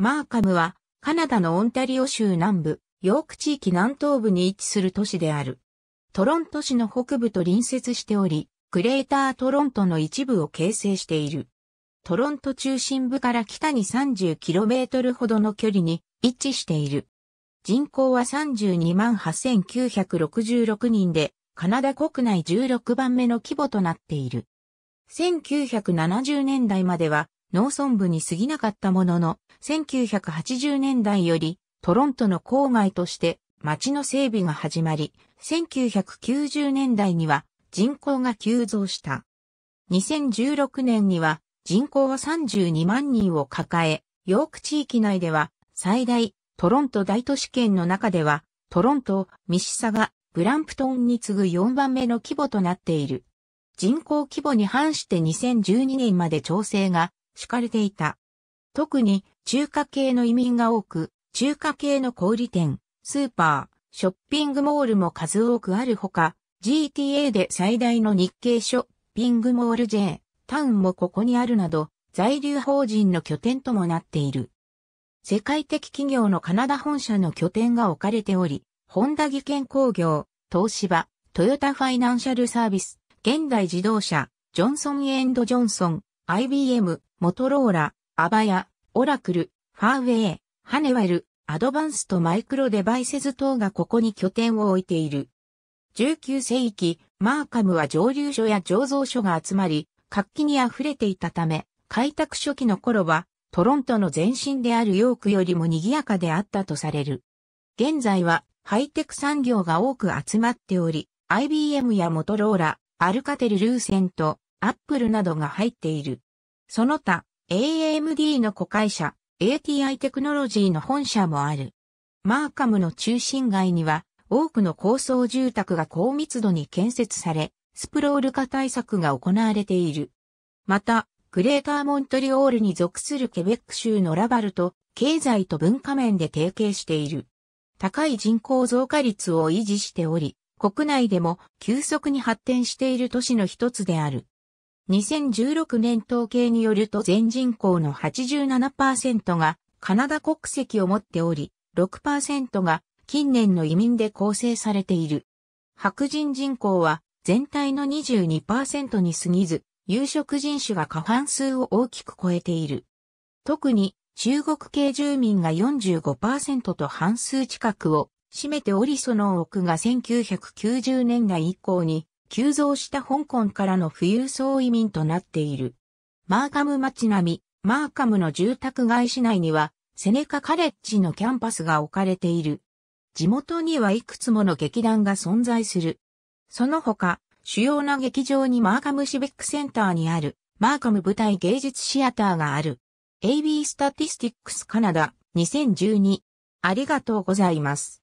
マーカムは、カナダのオンタリオ州南部、ヨーク地域南東部に位置する都市である。トロント市の北部と隣接しており、グレータートロントの一部を形成している。トロント中心部から北に 30km ほどの距離に位置している。人口は328,966人で、カナダ国内16番目の規模となっている。1970年代までは農村部に過ぎなかったものの、1980年代よりトロントの郊外として街の整備が始まり、1990年代には人口が急増した。2016年には人口は32万人を抱え、ヨーク地域内では最大トロント大都市圏の中ではトロント、ミシサガ、ブランプトンに次ぐ4番目の規模となっている。人口規模に反して2012年まで調整が敷かれていた。特に中華系の移民が多く、中華系の小売店、スーパー、ショッピングモールも数多くあるほか、GTA で最大の日系ショッピングモール J、タウンもここにあるなど、在留邦人の拠点ともなっている。世界的企業のカナダ本社の拠点が置かれており、ホンダ技研工業、東芝、トヨタファイナンシャルサービス、現代自動車、ジョンソンジョンソン、IBM、モトローラ、アバヤ、オラクル、ファーウェイ、ハネワル、アドバンスとマイクロデバイセズ等がここに拠点を置いている。19世紀、マーカムは蒸留所や醸造所が集まり、活気に溢れていたため、開拓初期の頃は、トロントの前身であるヨークよりも賑やかであったとされる。現在は、ハイテク産業が多く集まっており、IBM やモトローラ、アルカテルルーセント、アップルなどが入っている。その他、AMD の子会社、ATI テクノロジーの本社もある。マーカムの中心街には、多くの高層住宅が高密度に建設され、スプロール化対策が行われている。また、グレーターモントリオールに属するケベック州のラバルと、経済と文化面で提携している。高い人口増加率を維持しており、国内でも急速に発展している都市の一つである。2016年統計によると全人口の87%がカナダ国籍を持っており、6%が近年の移民で構成されている。白人人口は全体の22%に過ぎず、有色人種が過半数を大きく超えている。特に中国系住民が45%と半数近くを占めておりその多くが1990年代以降に急増した香港からの富裕層移民となっている。マーカム街並み、マーカムの住宅街市内には、セネカカレッジのキャンパスが置かれている。地元にはいくつもの劇団が存在する。その他、主要な劇場にマーカムシビックセンターにある、マーカム舞台芸術シアターがある。AB スタティスティックスカナダ2012。ありがとうございます。